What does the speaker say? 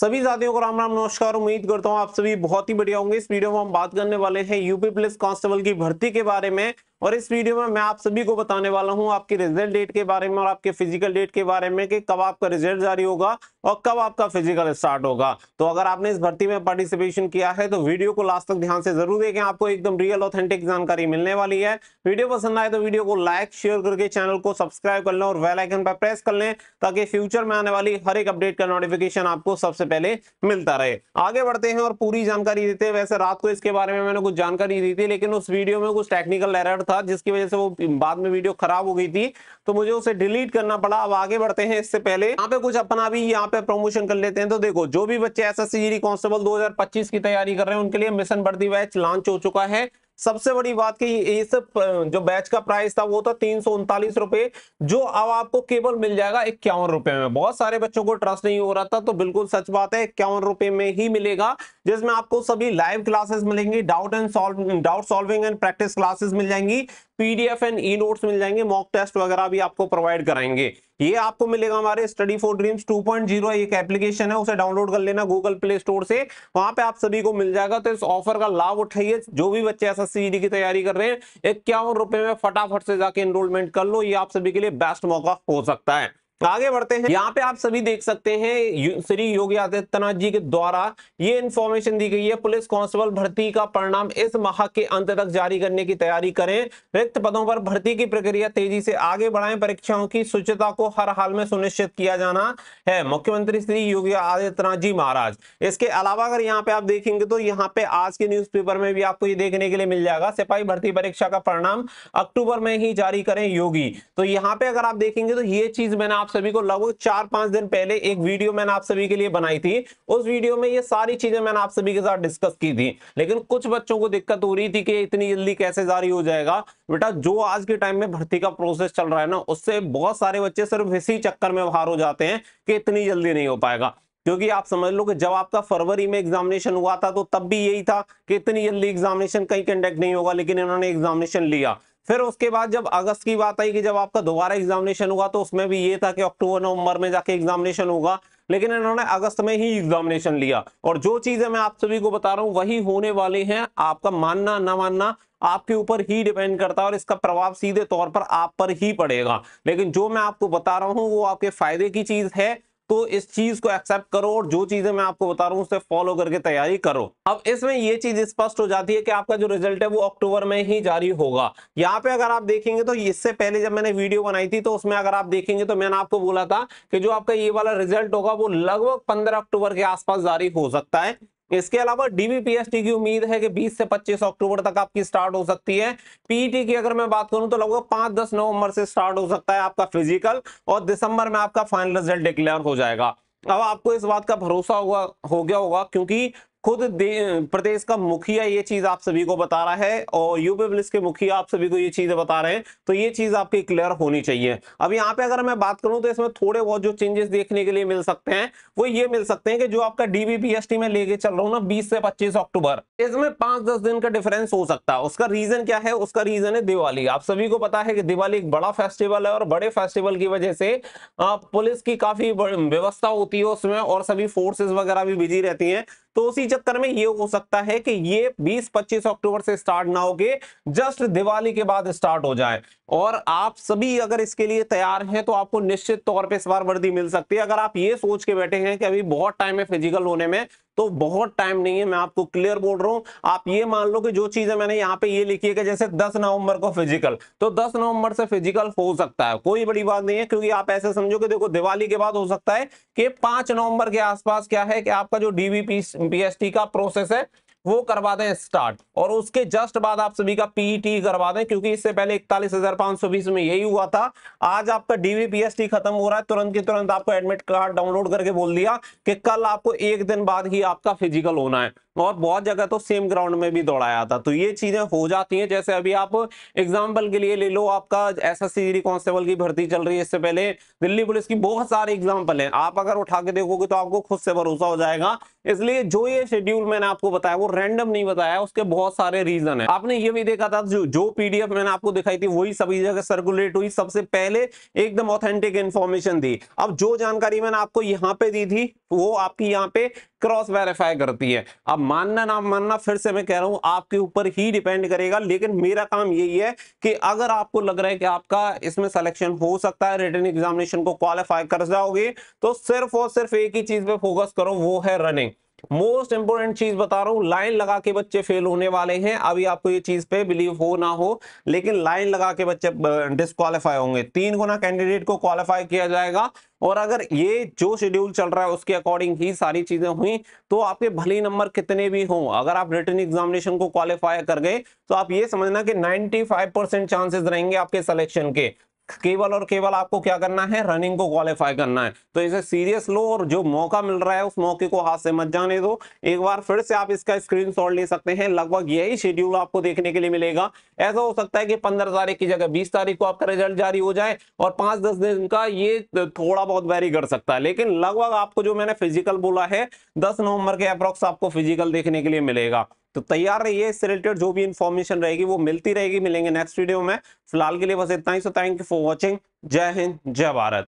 सभी साथियों को राम राम नमस्कार उम्मीद करता हूं आप सभी बहुत ही बढ़िया होंगे इस वीडियो में हम बात करने वाले हैं यूपी पुलिस कांस्टेबल की भर्ती के बारे में और इस वीडियो में मैं आप सभी को बताने वाला हूं आपके रिजल्ट डेट के बारे में और आपके फिजिकल डेट के बारे में कि कब आपका रिजल्ट जारी होगा और कब आपका फिजिकल स्टार्ट होगा तो अगर आपने इस भर्ती में पार्टिसिपेशन किया है तो वीडियो को लास्ट तक ध्यान से जरूर देखें आपको एकदम रियल ऑथेंटिक जानकारी मिलने वाली है वीडियो पसंद आए तो वीडियो को लाइक शेयर करके चैनल को सब्सक्राइब कर लें और वेलाइकन पर प्रेस कर लें ताकि फ्यूचर में आने वाली हर एक अपडेट का नोटिफिकेशन आपको सबसे पहले मिलता रहे आगे बढ़ते हैं और पूरी जानकारी देते हैं वैसे रात को इसके बारे में मैंने कुछ जानकारी दी थी लेकिन उस वीडियो में कुछ टेक्निकल एरर था जिसकी वजह से वो बाद में वीडियो खराब हो गई थी तो मुझे उसे डिलीट करना पड़ा अब आगे बढ़ते हैं इससे पहले यहाँ पे कुछ अपना भी यहाँ पे प्रमोशन कर लेते हैं तो देखो जो भी बच्चे एस एस कांस्टेबल 2025 की तैयारी कर रहे हैं उनके लिए मिशन बढ़ती बैच लॉन्च हो चुका है सबसे बड़ी बात कि इस जो बैच का प्राइस था वो था तीन रुपए जो अब आपको केवल मिल जाएगा इक्यावन रुपए में बहुत सारे बच्चों को ट्रस्ट नहीं हो रहा था तो बिल्कुल सच बात है इक्यावन रुपए में ही मिलेगा जिसमें आपको सभी लाइव क्लासेस मिलेंगी doubt and solve doubt solving and practice classes मिल जाएंगी पीडीएफ एंड ई नोट्स मिल जाएंगे मॉक टेस्ट वगैरह भी आपको प्रोवाइड कराएंगे ये आपको मिलेगा हमारे स्टडी फॉर ड्रीम्स 2.0 एक एप्लीकेशन है उसे डाउनलोड कर लेना गूगल प्ले स्टोर से वहां पे आप सभी को मिल जाएगा तो इस ऑफर का लाभ उठाइए जो भी बच्चे एस एस e की तैयारी कर रहे हैं इक्यावन रुपए में फटाफट से जाके एनरोलमेंट कर लो ये आप सभी के लिए बेस्ट मौका हो सकता है आगे बढ़ते हैं यहाँ पे आप सभी देख सकते हैं श्री योगी आदित्यनाथ जी के द्वारा ये इन्फॉर्मेशन दी गई है पुलिस कांस्टेबल भर्ती का परिणाम इस माह के अंत तक जारी करने की तैयारी करें रिक्त पदों पर भर्ती की प्रक्रिया तेजी से आगे बढ़ाएं परीक्षाओं की सुचिता को हर हाल में सुनिश्चित किया जाना है मुख्यमंत्री श्री योगी आदित्यनाथ जी महाराज इसके अलावा अगर यहाँ पे आप देखेंगे तो यहाँ पे आज के न्यूज में भी आपको ये देखने के लिए मिल जाएगा सिपाही भर्ती परीक्षा का परिणाम अक्टूबर में ही जारी करें योगी तो यहाँ पे अगर आप देखेंगे तो ये चीज मैंने आप सभी को लगभग चार पांच दिन पहले एक वीडियो मैंने आप सभी के लिए बनाई थी उस वीडियो में ये सारी चीजें मैंने आप सभी के साथ डिस्कस की थी लेकिन कुछ बच्चों को दिक्कत हो रही थी कि इतनी जल्दी कैसे जारी हो जाएगा बेटा जो आज के टाइम में भर्ती का प्रोसेस चल रहा है ना उससे बहुत सारे बच्चे सिर्फ इसी चक्कर में बाहर हो जाते हैं कि इतनी जल्दी नहीं हो पाएगा क्योंकि आप समझ लो कि जब आपका फरवरी में एग्जामिनेशन हुआ था तो तब भी यही था कि इतनी जल्दी एग्जामिनेशन कहीं कंडक्ट नहीं होगा लेकिन इन्होंने एग्जामिनेशन लिया फिर उसके बाद जब अगस्त की बात आई कि जब आपका दोबारा एग्जामिनेशन होगा तो उसमें भी ये था कि अक्टूबर नवंबर में जाके एग्जामिनेशन होगा लेकिन इन्होंने अगस्त में ही एग्जामिनेशन लिया और जो चीजें मैं आप सभी को बता रहा हूं वही होने वाली हैं आपका मानना ना मानना आपके ऊपर ही डिपेंड करता है और इसका प्रभाव सीधे तौर पर आप पर ही पड़ेगा लेकिन जो मैं आपको बता रहा हूं वो आपके फायदे की चीज है तो इस चीज को एक्सेप्ट करो और जो चीजें मैं आपको बता रहा हूँ उसे फॉलो करके तैयारी करो अब इसमें ये चीज स्पष्ट हो जाती है कि आपका जो रिजल्ट है वो अक्टूबर में ही जारी होगा यहाँ पे अगर आप देखेंगे तो इससे पहले जब मैंने वीडियो बनाई थी तो उसमें अगर आप देखेंगे तो मैंने आपको बोला था कि जो आपका ये वाला रिजल्ट होगा वो लगभग पंद्रह अक्टूबर के आसपास जारी हो सकता है इसके अलावा डीबीपीएसटी की उम्मीद है कि 20 से 25 अक्टूबर तक आपकी स्टार्ट हो सकती है पीईटी e की अगर मैं बात करूं तो लगभग 5 दस नवंबर से स्टार्ट हो सकता है आपका फिजिकल और दिसंबर में आपका फाइनल रिजल्ट डिक्लेयर हो जाएगा अब आपको इस बात का भरोसा हुआ हो गया होगा क्योंकि खुद प्रदेश का मुखिया ये चीज आप सभी को बता रहा है और यूपी पुलिस के मुखिया आप सभी को ये चीज बता रहे हैं तो ये चीज आपकी क्लियर होनी चाहिए अब यहाँ पे अगर मैं बात करूं तो इसमें थोड़े बहुत जो चेंजेस देखने के लिए मिल सकते हैं वो ये मिल सकते हैं कि जो आपका डीबीपीएसटी में लेके चल रहा हूँ ना बीस से पच्चीस अक्टूबर इसमें पांच दस दिन का डिफरेंस हो सकता है उसका रीजन क्या है उसका रीजन है दिवाली आप सभी को पता है कि दिवाली एक बड़ा फेस्टिवल है और बड़े फेस्टिवल की वजह से पुलिस की काफी व्यवस्था होती है उसमें और सभी फोर्सेज वगैरह भी बिजी रहती है तो उसी चक्कर में ये हो सकता है कि ये 20-25 अक्टूबर से स्टार्ट ना होके जस्ट दिवाली के बाद स्टार्ट हो जाए और आप सभी अगर इसके लिए तैयार हैं तो आपको निश्चित तौर पर इस बार वर्दी मिल सकती है अगर आप ये सोच के बैठे हैं कि अभी बहुत टाइम है फिजिकल होने में तो बहुत टाइम नहीं है मैं आपको क्लियर बोल रहा हूं आप ये मान लो कि जो चीजें मैंने यहाँ पे ये लिखी है कि जैसे 10 नवंबर को फिजिकल तो 10 नवंबर से फिजिकल हो सकता है कोई बड़ी बात नहीं है क्योंकि आप ऐसे समझो कि देखो दिवाली के बाद हो सकता है कि पांच नवंबर के आसपास क्या है कि आपका जो डीबीपी का प्रोसेस है वो करवा दें स्टार्ट और उसके जस्ट बाद आप सभी का पीईटी e करवा दें क्योंकि इससे पहले इकतालीस हजार पांच सौ बीस में यही हुआ था आज आपका डीवीपीएसटी खत्म हो रहा है तुरंत के तुरंत आपको एडमिट कार्ड डाउनलोड करके बोल दिया कि कल आपको एक दिन बाद ही आपका फिजिकल होना है और बहुत जगह तो सेम ग्राउंड में भी दौड़ाया था तो ये चीजें हो जाती हैं जैसे अभी आप एग्जाम्पल के लिए ले लो आपका एस एस कांस्टेबल की भर्ती चल रही है इससे पहले दिल्ली पुलिस की बहुत सारे एग्जाम्पल हैं आप अगर उठा के देखोगे तो आपको खुद से भरोसा हो जाएगा इसलिए जो ये शेड्यूल मैंने आपको बताया वो रैंडम नहीं बताया उसके बहुत सारे रीजन है आपने ये भी देखा था जो जो पीडीएफ मैंने आपको दिखाई थी वही सभी जगह सर्कुलेट हुई सबसे पहले एकदम ऑथेंटिक इन्फॉर्मेशन दी अब जो जानकारी मैंने आपको यहाँ पे दी थी वो आपकी यहाँ पे क्रॉस वेरीफाई करती है अब मानना ना मानना फिर से मैं कह रहा हूं आपके ऊपर ही डिपेंड करेगा लेकिन मेरा काम यही है कि अगर आपको लग रहा है कि आपका इसमें सिलेक्शन हो सकता है रिटर्न एग्जामिनेशन को क्वालिफाई कर जाओगे तो सिर्फ और सिर्फ एक ही चीज पे फोकस करो वो है रनिंग मोस्ट इंपोर्टेंट चीज बता रहा हूं लाइन लगा के बच्चे फेल होने वाले हैं अभी आपको ये चीज पे बिलीव हो ना हो लेकिन लाइन लगा के बच्चे डिस्कालीफाई होंगे तीन गुना कैंडिडेट को क्वालिफाई किया जाएगा और अगर ये जो शेड्यूल चल रहा है उसके अकॉर्डिंग ही सारी चीजें हुई तो आपके भले नंबर कितने भी हों अगर आप रिटर्न एग्जामिनेशन को क्वालिफाई कर गए तो आप ये समझना कि 95 परसेंट चांसेस रहेंगे आपके सिलेक्शन के केवल और केवल आपको क्या करना है रनिंग को क्वालिफाई करना है तो इसे सीरियस लो और जो मौका मिल रहा है उस मौके को हाथ से मत जाने दो एक बार फिर से आप इसका स्क्रीन ले सकते हैं लगभग यही शेड्यूल आपको देखने के लिए मिलेगा ऐसा हो सकता है कि पंद्रह तारीख की जगह बीस तारीख को आपका रिजल्ट जारी हो जाए और पांच दस दिन का ये थोड़ा बहुत वेरी कर सकता है लेकिन लगभग आपको जो मैंने फिजिकल बोला है दस नवंबर के अप्रोक्स आपको फिजिकल देखने के लिए मिलेगा तो तैयार रहिए इससे रिलेटेड जो भी इन्फॉर्मेशन रहेगी वो मिलती रहेगी मिलेंगे नेक्स्ट वीडियो में फिलहाल के लिए बस इतना ही so thank you for watching जय हिंद जय भारत